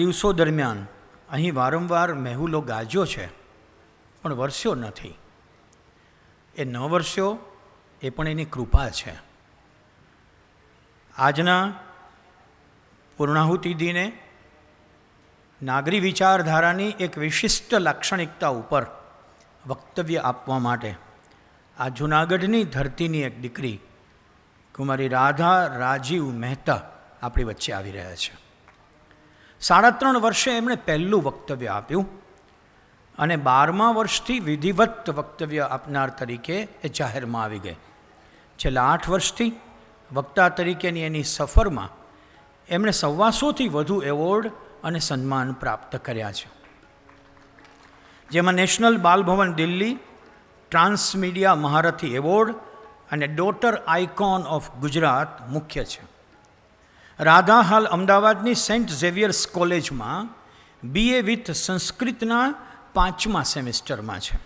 દિવસો દરમિયાન અહીં વારંવાર મેહુલો ગાજ્યો છે પણ વરસ્યો નથી એ ન વરસ્યો એ પણ એની કૃપા છે આજના પૂર્ણાહુતિ દિને નાગરી વિચારધારાની એક વિશિષ્ટ લાક્ષણિકતા ઉપર વક્તવ્ય આપવા માટે આ જૂનાગઢની ધરતીની એક દીકરી કુમારી રાધા રાજીવ મહેતા આપણી વચ્ચે આવી રહ્યા છે સાડા ત્રણ વર્ષે એમણે પહેલું વક્તવ્ય આપ્યું અને બારમા વર્ષથી વિધિવત વક્તવ્ય આપનાર તરીકે એ જાહેરમાં આવી ગઈ છેલ્લા આઠ વર્ષથી વક્તા તરીકેની એની સફરમાં એમણે સવાસોથી વધુ એવોર્ડ અને સન્માન પ્રાપ્ત કર્યા છે જેમાં national Balbhavan Delhi Transmedia Maharathi award અને ડોટર આઇકોન ઓફ ગુજરાત મુખ્ય છે રાધા હાલ અમદાવાદની સેન્ટ ઝેવિયર્સ કોલેજમાં બીએ વિથ સંસ્કૃતના પાંચમા સેમિસ્ટરમાં છે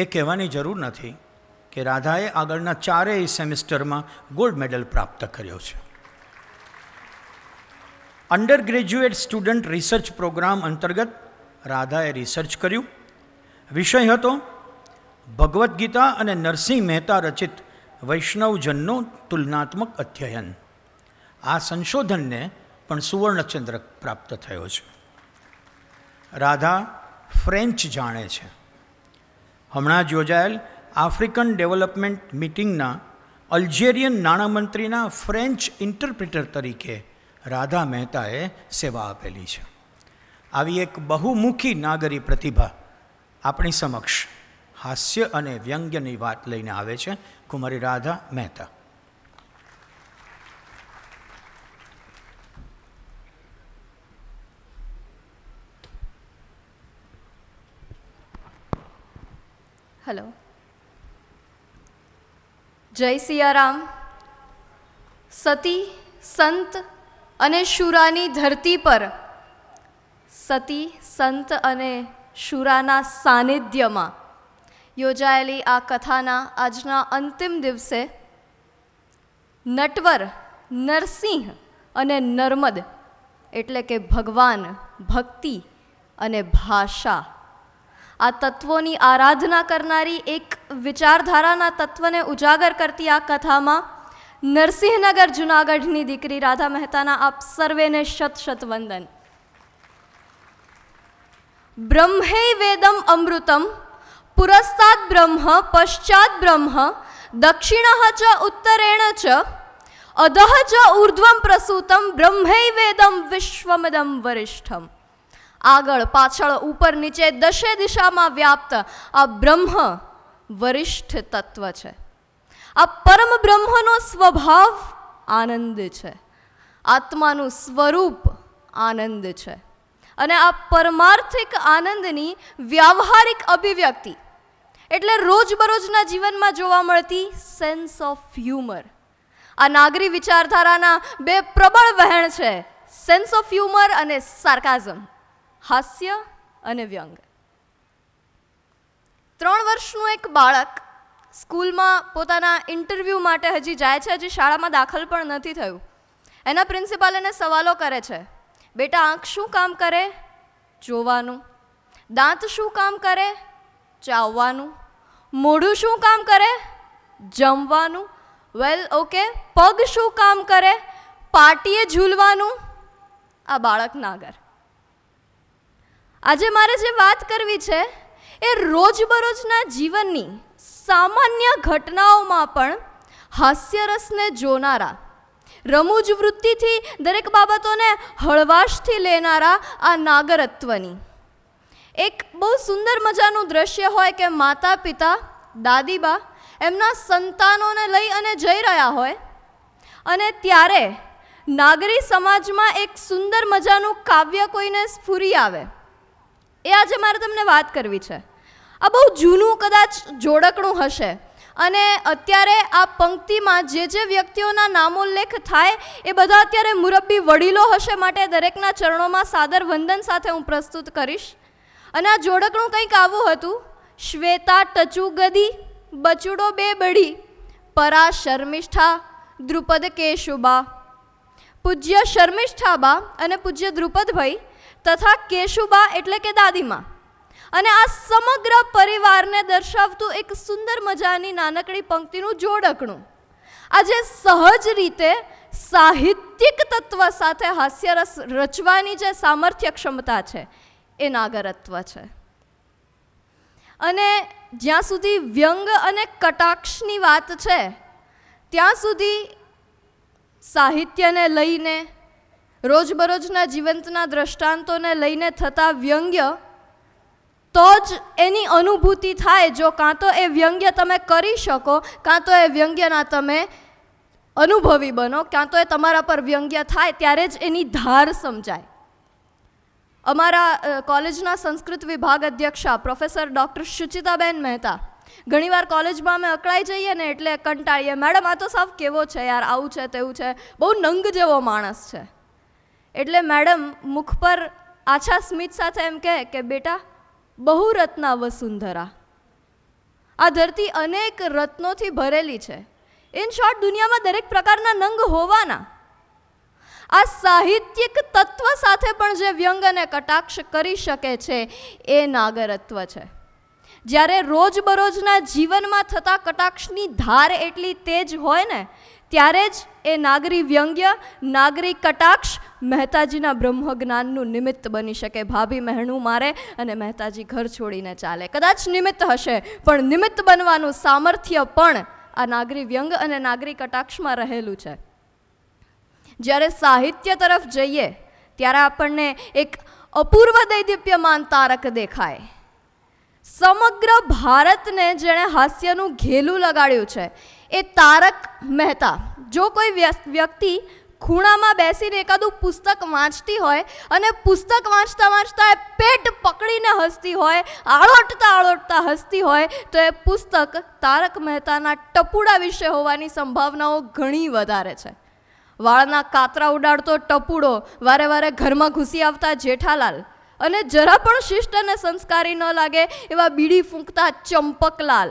એ કહેવાની જરૂર નથી કે રાધાએ આગળના ચારેય સેમિસ્ટરમાં ગોલ્ડ મેડલ પ્રાપ્ત કર્યો છે under graduate student research programme અંતર્ગત રાધાએ રિસર્ચ કર્યું વિષય હતો ભગવદ્ ગીતા અને નરસિંહ મહેતા રચિત વૈષ્ણવજનનું તુલનાત્મક અધ્યયન આ સંશોધનને પણ સુવર્ણચંદ્રક પ્રાપ્ત થયો છે રાધા ફ્રેન્ચ જાણે છે હમણાં જ યોજાયેલ આફ્રિકન ડેવલપમેન્ટ મિટિંગના અલ્જેરિયન નાણામંત્રીના ફ્રેન્ચ ઇન્ટરપ્રિટર તરીકે રાધા મહેતાએ સેવા આપેલી છે આવી એક બહુમુખી નાગરી પ્રતિભા આપણી સમક્ષ હાસ્ય અને વ્યંગ્યની વાત લઈને આવે છે કુમારી રાધા મહેતા હલો જય સિયારામ સતી સંત અને શુરાની ધરતી પર સતી સંત અને શુરાના સાનિધ્યમાં યોજાયેલી આ કથાના આજના અંતિમ દિવસે નટવર નરસિંહ અને નર્મદ એટલે કે ભગવાન ભક્તિ અને ભાષા આ તત્વોની આરાધના કરનારી એક વિચારધારાના તત્વને ઉજાગર કરતી આ કથામાં નરસિંહનગર જુનાગઢની દીકરી રાધા મહેતાના આપ સર્વેને શત શત વંદન બ્રહ્મે વેદમ અમૃતમ પુરસ્તાદ બ્રહ્મ પશ્ચાત બ્રહ્મ દક્ષિણ ચ ઉત્તરેણ ચ અધઃ ચ ઊર્ધ્વમ પ્રસૂતમ બ્રહ્મૈ વેદમ વિશ્વમદમ વરિષ્ઠમ આગળ પાછળ ઉપર નીચે દશે દિશામાં વ્યાપ્ત આ બ્રહ્મ વરિષ્ઠ તત્વ છે આ પરમ બ્રહ્મનો સ્વભાવ આનંદ છે આત્માનું સ્વરૂપ આનંદ છે અને આ પરમાર્થિક આનંદની વ્યવહારિક અભિવ્યક્તિ એટલે રોજબરોજના જીવનમાં જોવા મળતી સેન્સ ઓફ હ્યુમર આ નાગરી વિચારધારાના બે પ્રબળ વહેણ છે સેન્સ ઓફ હ્યુમર અને સાર્કાઝમ હાસ્ય અને વ્યંગ ત્રણ વર્ષનું એક બાળક સ્કૂલમાં પોતાના ઇન્ટરવ્યૂ માટે હજી જાય છે હજી શાળામાં દાખલ પણ નથી થયું એના પ્રિન્સિપાલ એને સવાલો કરે છે બેટા આંખ શું કામ કરે જોવાનું દાંત શું કામ કરે ચાવવાનું મોઢું શું કામ કરે જમવાનું વેલ ઓકે પગ શું કામ કરે પાટીએ ઝૂલવાનું આ બાળક નાગર આજે મારે જે વાત કરવી છે એ રોજબરોજના જીવનની સામાન્ય ઘટનાઓમાં પણ હાસ્યરસને જોનારા રમૂજ વૃત્તિથી દરેક બાબતોને હળવાશથી લેનારા આ નાગરત્વની એક બહુ સુંદર મજાનું દ્રશ્ય હોય કે માતા પિતા દાદીબા એમના સંતાનોને લઈ અને જઈ રહ્યા હોય અને ત્યારે નાગરી સમાજમાં એક સુંદર મજાનું કાવ્ય કોઈને સ્ફૂરી આવે એ આજે મારે તમને વાત કરવી છે આ બહુ જૂનું કદાચ જોડકણું હશે અને અત્યારે આ પંક્તિમાં જે જે વ્યક્તિઓના નામોલ્લેખ થાય એ બધા અત્યારે મુરબ્બી વડીલો હશે માટે દરેકના ચરણોમાં સાદર વંદન સાથે હું પ્રસ્તુત કરીશ અને આ જોડકણું કંઈક આવું હતું શ્વેતા ટચુ ગદી બચુડો બે બળી પરા શર્મિષ્ઠા દ્રુપદ કેશુબા પૂજ્ય શર્મિષ્ઠા બા અને પૂજ્ય દ્રુપદભાઈ તથા કેશુબા એટલે કે દાદીમા અને આ સમગ્ર પરિવારને દર્શાવતું એક સુંદર મજાની નાનકડી પંક્તિનું જોડકણું આજે સહજ રીતે સાહિત્યિક તત્વ સાથે હાસ્યરસ રચવાની જે સામર્થ્ય ક્ષમતા છે એ નાગરત્વ છે અને જ્યાં સુધી વ્યંગ અને કટાક્ષની વાત છે ત્યાં સુધી સાહિત્યને લઈને રોજબરોજના જીવંતના દ્રષ્ટાંતોને લઈને થતા વ્યંગ્ય તો જ એની અનુભૂતિ થાય જો કાં તો એ વ્યંગ્ય તમે કરી શકો કાં તો એ વ્યંગ્યના તમે અનુભવી બનો કાં તો એ તમારા પર વ્યંગ્ય થાય ત્યારે જ એની ધાર સમજાય અમારા કોલેજના સંસ્કૃત વિભાગ અધ્યક્ષા પ્રોફેસર ડૉક્ટર સુચિતાબેન મહેતા ઘણીવાર કોલેજમાં અમે અકળાઈ જઈએ ને એટલે કંટાળીએ મેડમ આ તો સાફ કેવો છે યાર આવું છે તેવું છે બહુ નંગ જેવો માણસ છે એટલે મેડમ મુખ પર આછા સ્મિત સાથે એમ કહે કે બેટા બહુ રત્ના વસુંધરા આ ધરતી અનેક રત્નોથી ભરેલી છે ઇન શોર્ટ દુનિયામાં દરેક પ્રકારના નંગ હોવાના આ સાહિત્યિક તત્વ સાથે પણ જે વ્યંગ અને કટાક્ષ કરી શકે છે એ નાગરત્વ છે જ્યારે રોજબરોજના જીવનમાં થતા કટાક્ષની ધાર એટલી તેજ હોય ને ત્યારે જ એ નાગરી વ્યંગ્ય નાગરી કટાક્ષ મહેતાજીના બ્રહ્મજ્ઞાનનું નિમિત્ત બની શકે ભાભી મહેણું મારે અને મહેતાજી ઘર છોડીને ચાલે કદાચ નિમિત્ત હશે પણ નિમિત્ત બનવાનું સામર્થ્ય પણ આ નાગરી વ્યંગ અને નાગરી કટાક્ષમાં રહેલું છે જ્યારે સાહિત્ય તરફ જઈએ ત્યારે આપણને એક અપૂર્વ દૈદીપ્યમાન તારક દેખાય સમગ્ર ભારતને જેણે હાસ્યનું ઘેલું લગાડ્યું છે એ તારક મહેતા જો કોઈ વ્યક્તિ ખૂણામાં બેસીને એકાદું પુસ્તક વાંચતી હોય અને પુસ્તક વાંચતા વાંચતા એ પેટ પકડીને હસતી હોય આળોટતા આળોટતા હસતી હોય તો એ પુસ્તક તારક મહેતાના ટપુડા વિશે હોવાની સંભાવનાઓ ઘણી વધારે છે વાળના કાતરા ઉડાડતો ટપુડો વારે વારે ઘરમાં ઘૂસી આવતા જેઠાલાલ અને જરા પણ શિષ્ટ અને સંસ્કારી ન લાગે એવા બીડી ફૂંકતા ચંપકલાલ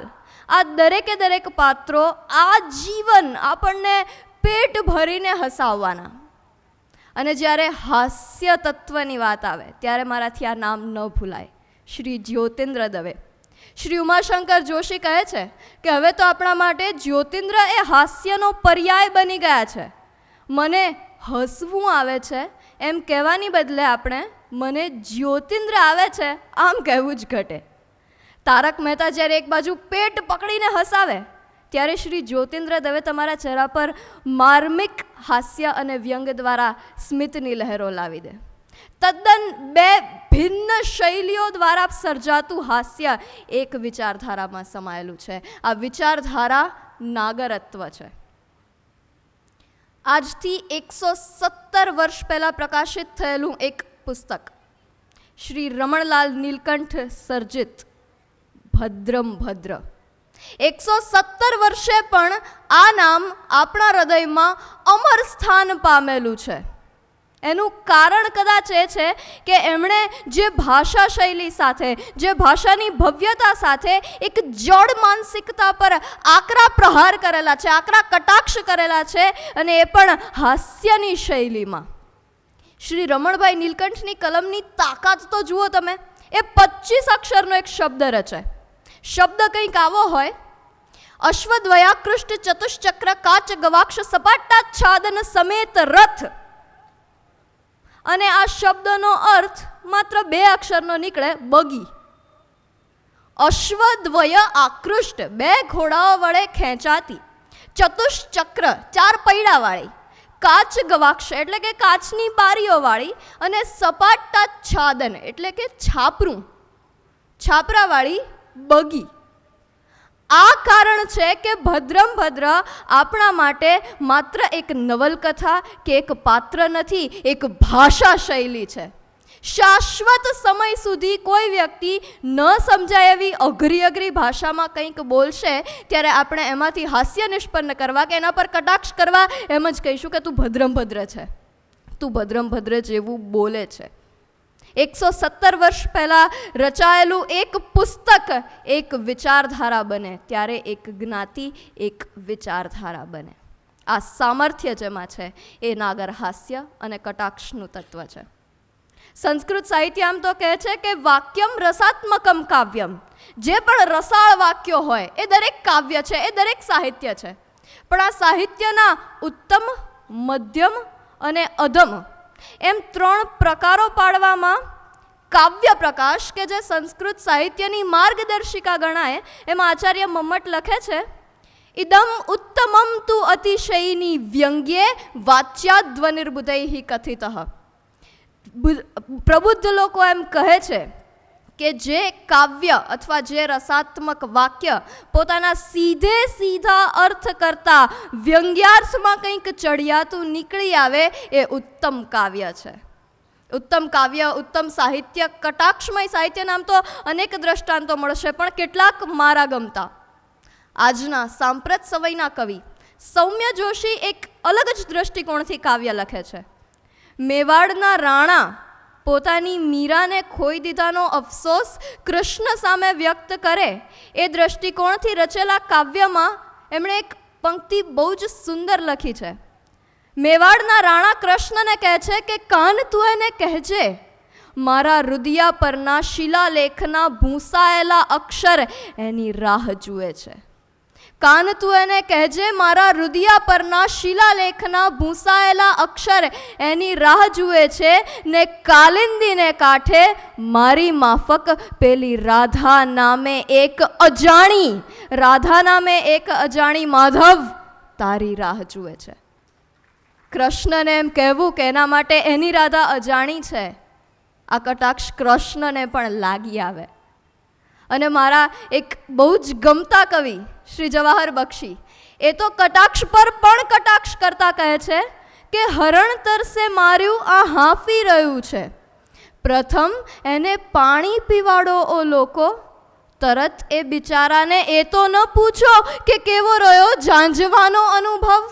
આ દરેકે દરેક પાત્રો આ જીવન આપણને પેટ ભરીને હસાવવાના અને જ્યારે હાસ્ય તત્વની વાત આવે ત્યારે મારાથી આ નામ ન ભૂલાય શ્રી જ્યોતિન્દ્ર દવે શ્રી ઉમાશંકર જોશી કહે છે કે હવે તો આપણા માટે જ્યોતિન્દ્ર એ હાસ્યનો પર્યાય બની ગયા છે મને હસવું આવે છે એમ કહેવાની બદલે આપણે મને જ્યોતિન્દ્ર આવે છે આમ કહેવું જ ઘટે તારક મહેતા જ્યારે એક બાજુ પેટ પકડીને હસાવે ત્યારે શ્રી જ્યોતિન્દ્ર દવે તમારા ચહેરા પર માર્મિક હાસ્ય અને વ્યંગ દ્વારા સ્મિતની લહેરો લાવી દે તદ્દન બે ભિન્ન શૈલીઓ દ્વારા સર્જાતું હાસ્ય એક વિચારધારામાં સમાયેલું છે આ વિચારધારા નાગરત્વ છે આજથી એકસો સત્તર વર્ષ પહેલાં પ્રકાશિત થયેલું એક પુસ્તક શ્રી રમણલાલ નીલકંઠ સર્જિત ભદ્રમ ભદ્ર એકસો સત્તર વર્ષે પણ આ નામ આપણા હૃદયમાં અમર સ્થાન પામેલું છે એનું કારણ કદાચ એ છે કે એમણે જે ભાષા શૈલી સાથે જે ભાષાની ભવ્યતા સાથે એક જળ માનસિકતા પર આકરા પ્રહાર કરેલા છે આકરા કટાક્ષ કરેલા છે અને એ પણ હાસ્યની શૈલીમાં શ્રી રમણભાઈ નીલકંઠની કલમની તાકાત તો જુઓ તમે એ પચીસ અક્ષરનો એક શબ્દ રચે શબ્દ કંઈક આવો હોય અશ્વદ્વયાકૃષ્ટ ચતુષ્ચક્ર કાચ ગવાક્ષ સપાટા છાદન સમેત રથ અને આ શબ્દનો અર્થ માત્ર બે અક્ષરનો નીકળે બગી અશ્વદ્વય આકૃષ્ટ બે ઘોડાઓ વડે ખેંચાતી ચતુષ્ચક્ર ચાર પૈડાવાળી કાચ ગવાક્ષ એટલે કે કાચની બારીઓવાળી અને સપાટા છાદન એટલે કે છાપરું છાપરાવાળી બગી આ કારણ છે કે ભદ્રમ ભદ્ર આપણા માટે માત્ર એક નવલકથા કે એક પાત્ર નથી એક ભાષા શૈલી છે શાશ્વત સમય સુધી કોઈ વ્યક્તિ ન સમજાય એવી અઘરી અઘરી ભાષામાં કંઈક બોલશે ત્યારે આપણે એમાંથી હાસ્ય નિષ્પન્ન કરવા કે એના પર કટાક્ષ કરવા એમ જ કહીશું કે તું ભદ્રમ ભદ્ર છે તું ભદ્રમ ભદ્ર જેવું બોલે છે એકસો સત્તર વર્ષ પહેલાં રચાયેલું એક પુસ્તક એક વિચારધારા બને ત્યારે એક જ્ઞાતિ એક વિચારધારા બને આ સામર્થ્ય જેમાં છે એ નાગર હાસ્ય અને કટાક્ષનું તત્વ છે સંસ્કૃત સાહિત્ય આમ તો કહે છે કે વાક્યમ રસાત્મકમ કાવ્યમ જે પણ રસાળ વાક્યો હોય એ દરેક કાવ્ય છે એ દરેક સાહિત્ય છે પણ આ સાહિત્યના ઉત્તમ મધ્યમ અને અધમ એમ ત્રણ પ્રકારો પાડવામાં કાવ્ય પ્રકાશ કે જે સંસ્કૃત સાહિત્યની માર્ગદર્શિકા ગણાય એમાં આચાર્ય મમ્મટ લખે છે ઇદમ ઉત્તમમ તુ અતિશયની વ્યંગ્યે વાચ્યા વાચ્યાદ્વનિર્બુધૈ કથિત પ્રબુદ્ધ લોકો એમ કહે છે કે જે કાવ્ય અથવા જે રસાત્મક વાક્ય પોતાના સીધે સીધા અર્થ કરતાં વ્યંગ્યાર્થમાં કંઈક ચડિયાતું નીકળી આવે એ ઉત્તમ કાવ્ય છે ઉત્તમ કાવ્ય ઉત્તમ સાહિત્ય કટાક્ષમય સાહિત્ય નામ તો અનેક દ્રષ્ટાંતો મળશે પણ કેટલાક મારા ગમતા આજના સાંપ્રત સમયના કવિ સૌમ્ય જોશી એક અલગ જ દ્રષ્ટિકોણથી કાવ્ય લખે છે મેવાડના રાણા પોતાની મીરાને ખોઈ દીધાનો અફસોસ કૃષ્ણ સામે વ્યક્ત કરે એ દ્રષ્ટિકોણથી રચેલા કાવ્યમાં એમણે એક પંક્તિ બહુ જ સુંદર લખી છે મેવાડના રાણા કૃષ્ણને કહે છે કે કાન તું એને કહેજે મારા રુદિયા પરના શિલાલેખના ભૂંસાયેલા અક્ષર એની રાહ જુએ છે કાન તું એને કહેજે મારા રુદિયા પરના શિલાલેખના ભૂંસાયેલા અક્ષર એની રાહ જુએ છે ને કાલિંદીને કાંઠે મારી માફક પેલી રાધા નામે એક અજાણી રાધા નામે એક અજાણી માધવ તારી રાહ જુએ છે કૃષ્ણને એમ કહેવું કે એના માટે એની રાધા અજાણી છે આ કટાક્ષ કૃષ્ણને પણ લાગી આવે અને મારા એક બહુ જ ગમતા કવિ શ્રી જવાહર બક્ષી એ તો કટાક્ષ પર પણ કટાક્ષ કરતા કહે છે કે હરણ તરસે માર્યું આ હાંફી રહ્યું છે પ્રથમ એને પાણી પીવાડો ઓ લોકો તરત એ બિચારાને એ તો ન પૂછો કે કેવો રહ્યો ઝાંઝવાનો અનુભવ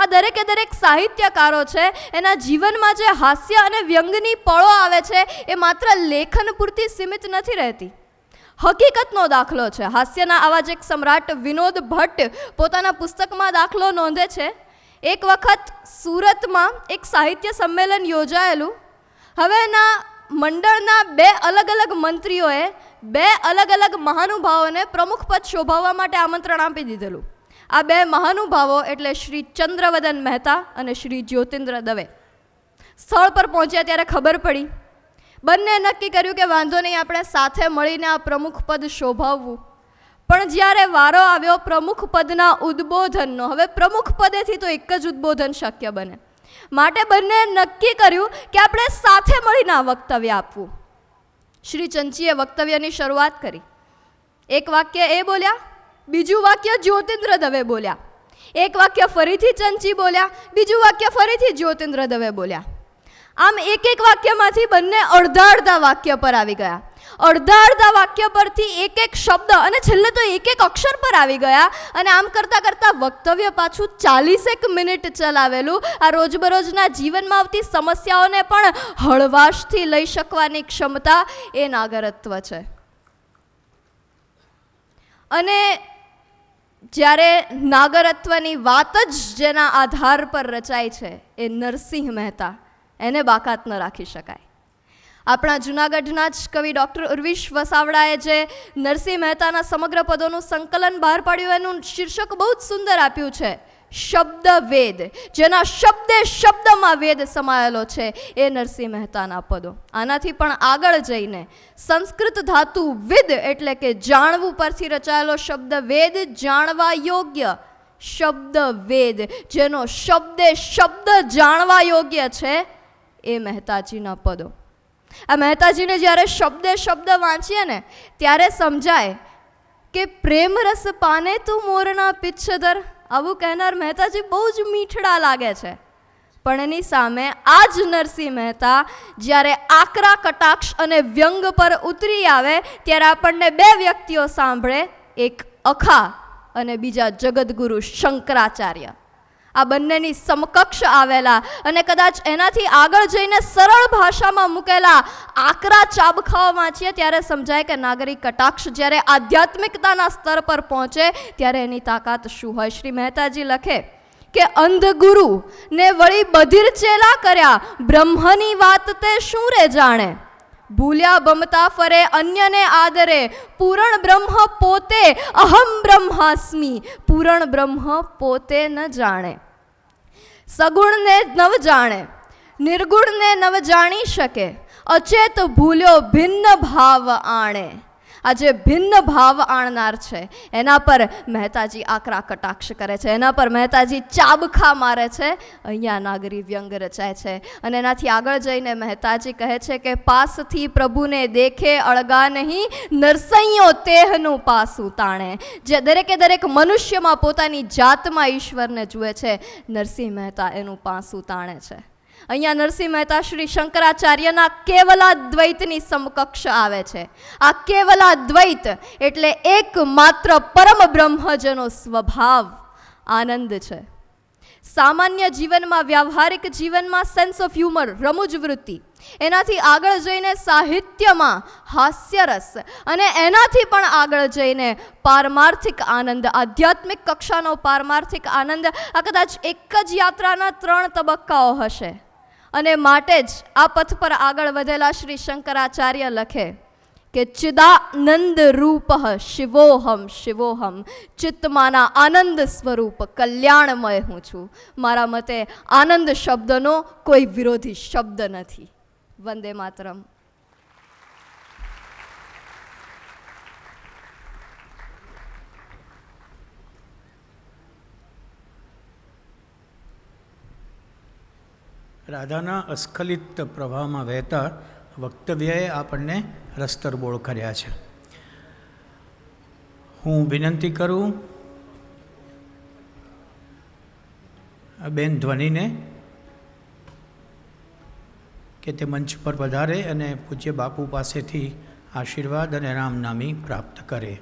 આ દરેકે દરેક સાહિત્યકારો છે એના જીવનમાં જે હાસ્ય અને વ્યંગની પળો આવે છે એ માત્ર લેખન પૂરતી સીમિત નથી રહેતી હકીકતનો દાખલો છે હાસ્યના આવા જ એક સમ્રાટ વિનોદ ભટ્ટ પોતાના પુસ્તકમાં દાખલો નોંધે છે એક વખત સુરતમાં એક સાહિત્ય સંમેલન યોજાયેલું હવેના મંડળના બે અલગ અલગ મંત્રીઓએ બે અલગ અલગ મહાનુભાવોને પ્રમુખ પદ શોભાવવા માટે આમંત્રણ આપી દીધેલું આ બે મહાનુભાવો એટલે શ્રી ચંદ્રવદન મહેતા અને શ્રી જ્યોતિન્દ્ર દવે સ્થળ પર પહોંચ્યા ત્યારે ખબર પડી બંને નક્કી કર્યું કે વાંધો નહીં આપણે સાથે મળીને આ પ્રમુખ પદ શોભાવવું પણ જ્યારે વારો આવ્યો પ્રમુખ પદના ઉદબોધનનો હવે પ્રમુખ પદેથી તો એક જ ઉદબોધન શક્ય બને માટે બંને નક્કી કર્યું કે આપણે સાથે મળીને આ વક્તવ્ય આપવું શ્રી ચંચીએ વક્તવ્યની શરૂઆત કરી એક વાક્ય એ બોલ્યા બીજું વાક્ય જ્યોતિન્દ્ર દવે બોલ્યા એક વાક્ય ફરીથી ચંચી બોલ્યા બીજું વાક્ય ફરીથી જ્યોતિન્દ્ર દવે બોલ્યા આમ એક એક વાક્યમાંથી બંને અડધા અડધા વાક્ય પર આવી ગયા અડધા અડધા વાક્ય પરથી એક એક શબ્દ અને છેલ્લે તો એક એક અક્ષર પર આવી ગયા અને આમ કરતાં કરતાં વક્તવ્ય પાછું ચાલીસેક મિનિટ ચલાવેલું આ રોજબરોજના જીવનમાં આવતી સમસ્યાઓને પણ હળવાશથી લઈ શકવાની ક્ષમતા એ નાગરત્વ છે અને જ્યારે નાગરત્વની વાત જ જેના આધાર પર રચાય છે એ નરસિંહ મહેતા એને બાકાત ન રાખી શકાય આપણા જૂનાગઢના જ કવિ ડૉક્ટર ઉર્વિશ વસાવડાએ જે નરસિંહ મહેતાના સમગ્ર પદોનું સંકલન બહાર પાડ્યું એનું શીર્ષક બહુ જ સુંદર આપ્યું છે શબ્દ વેદ જેના શબ્દે શબ્દમાં વેદ સમાયેલો છે એ નરસિંહ મહેતાના પદો આનાથી પણ આગળ જઈને સંસ્કૃત ધાતુ વિદ એટલે કે જાણવું પરથી રચાયેલો શબ્દ વેદ જાણવા યોગ્ય શબ્દ વેદ જેનો શબ્દે શબ્દ જાણવા યોગ્ય છે એ મહેતાજીના પદો આ મહેતાજીને જ્યારે શબ્દે શબ્દ વાંચીએ ને ત્યારે સમજાય કે પ્રેમ રસ પાને તું મોરના પિચ્છદર આવું કહેનાર મહેતાજી બહુ જ મીઠડા લાગે છે પણ એની સામે આ જ નરસિંહ મહેતા જ્યારે આકરા કટાક્ષ અને વ્યંગ પર ઉતરી આવે ત્યારે આપણને બે વ્યક્તિઓ સાંભળે એક અખા અને બીજા જગદગુરુ શંકરાચાર્ય આ બંનેની સમકક્ષ આવેલા અને કદાચ એનાથી આગળ જઈને સરળ ભાષામાં મૂકેલા આકરા ચાબખાઓ વાંચીએ ત્યારે સમજાય કે નાગરિક કટાક્ષ જ્યારે આધ્યાત્મિકતાના સ્તર પર પહોંચે ત્યારે એની તાકાત શું હોય શ્રી મહેતાજી લખે કે અંધ ગુરુ ને વળી બધીર ચેલા કર્યા બ્રહ્મની વાત તે શું રે જાણે ભૂલ્યા બમતા ફરે અન્યને આદરે પૂરણ બ્રહ્મ પોતે અહમ બ્રહ્માસ્મી પૂરણ બ્રહ્મ પોતે ન જાણે સગુણને નવ જાણે નિર્ગુણને નવ જાણી શકે અચેત ભૂલ્યો ભિન્ન ભાવ આણે આજે ભિન્ન ભાવ આણનાર છે એના પર મહેતાજી આકરા કટાક્ષ કરે છે એના પર મહેતાજી ચાબખા મારે છે અહીંયા નાગરી વ્યંગ રચાય છે અને એનાથી આગળ જઈને મહેતાજી કહે છે કે પાસથી પ્રભુને દેખે અળગા નહીં નરસૈયો તેહનું પાસું તાણે જે દરેકે દરેક મનુષ્યમાં પોતાની જાતમાં ઈશ્વરને જુએ છે નરસિંહ મહેતા એનું પાસું તાણે છે અહીંયા નરસિંહ મહેતા શ્રી શંકરાચાર્યના કેવલા દ્વૈતની સમકક્ષ આવે છે આ કેવલા દ્વૈત એટલે એકમાત્ર પરમ બ્રહ્મજનો સ્વભાવ આનંદ છે સામાન્ય જીવનમાં વ્યવહારિક જીવનમાં સેન્સ ઓફ હ્યુમર રમૂજ વૃત્તિ એનાથી આગળ જઈને સાહિત્યમાં હાસ્યરસ અને એનાથી પણ આગળ જઈને પારમાર્થિક આનંદ આધ્યાત્મિક કક્ષાનો પારમાર્થિક આનંદ આ કદાચ એક જ યાત્રાના ત્રણ તબક્કાઓ હશે અને માટે જ આ પથ પર આગળ વધેલા શ્રી શંકરાચાર્ય લખે કે ચિદાનંદ રૂપ શિવોહમ શિવોહમ ચિત્તમાના આનંદ સ્વરૂપ કલ્યાણમય હું છું મારા મતે આનંદ શબ્દનો કોઈ વિરોધી શબ્દ નથી વંદે માતરમ રાધાના અસ્ખલિત પ્રભાવમાં વહેતા વક્તવ્યએ આપણને રસ્તરબોળ કર્યા છે હું વિનંતી કરું બેન ધ્વનિને કે તે મંચ પર વધારે અને પૂજ્ય બાપુ પાસેથી આશીર્વાદ અને રામનામી પ્રાપ્ત કરે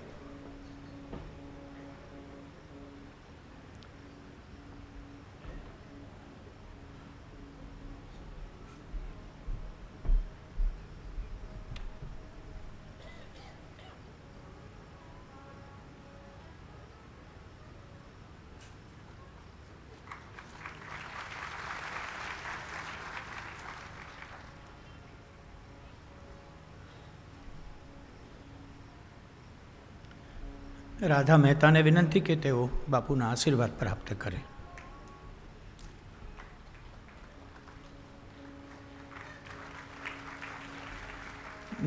રાધા મહેતાને વિનંતી કે તેઓ બાપુના આશીર્વાદ પ્રાપ્ત કરે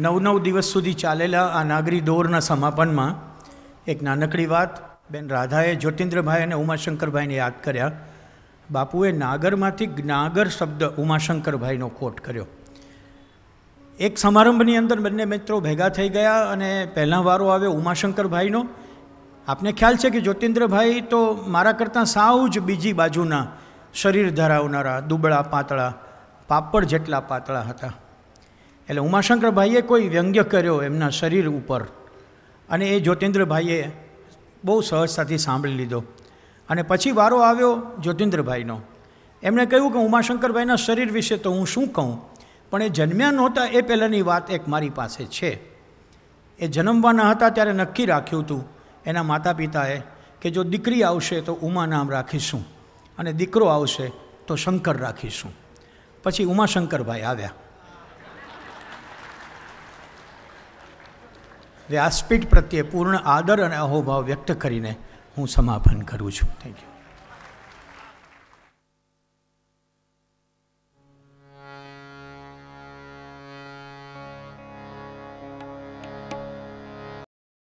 નવ નવ દિવસ સુધી ચાલેલા આ નાગરી દોરના સમાપનમાં એક નાનકડી વાત બેન રાધાએ જ્યોતિન્દ્રભાઈ અને ઉમાશંકરભાઈને યાદ કર્યા બાપુએ નાગરમાંથી જ્ઞાગર શબ્દ ઉમાશંકરભાઈનો કોટ કર્યો એક સમારંભની અંદર બંને મિત્રો ભેગા થઈ ગયા અને પહેલાં વારો આવ્યો ઉમાશંકરભાઈનો આપને ખ્યાલ છે કે જ્યોતિન્દ્રભાઈ તો મારા કરતાં સાવ જ બીજી બાજુના શરીર ધરાવનારા દુબળા પાતળા પાપડ જેટલા પાતળા હતા એટલે ઉમાશંકરભાઈએ કોઈ વ્યંગ્ય કર્યો એમના શરીર ઉપર અને એ જ્યોતિન્દ્રભાઈએ બહુ સહજતાથી સાંભળી લીધો અને પછી વારો આવ્યો જ્યોતિન્દ્રભાઈનો એમણે કહ્યું કે ઉમાશંકરભાઈના શરીર વિશે તો હું શું કહું પણ એ જન્મ્યા નહોતા એ પહેલાંની વાત એક મારી પાસે છે એ જન્મવાના હતા ત્યારે નક્કી રાખ્યું હતું એના માતા પિતાએ કે જો દીકરી આવશે તો ઉમા નામ રાખીશું અને દીકરો આવશે તો શંકર રાખીશું પછી ઉમાશંકરભાઈ આવ્યા વ્યાસપીઠ પ્રત્યે પૂર્ણ આદર અને અહોભાવ વ્યક્ત કરીને હું સમાપન કરું છું થેન્ક યુ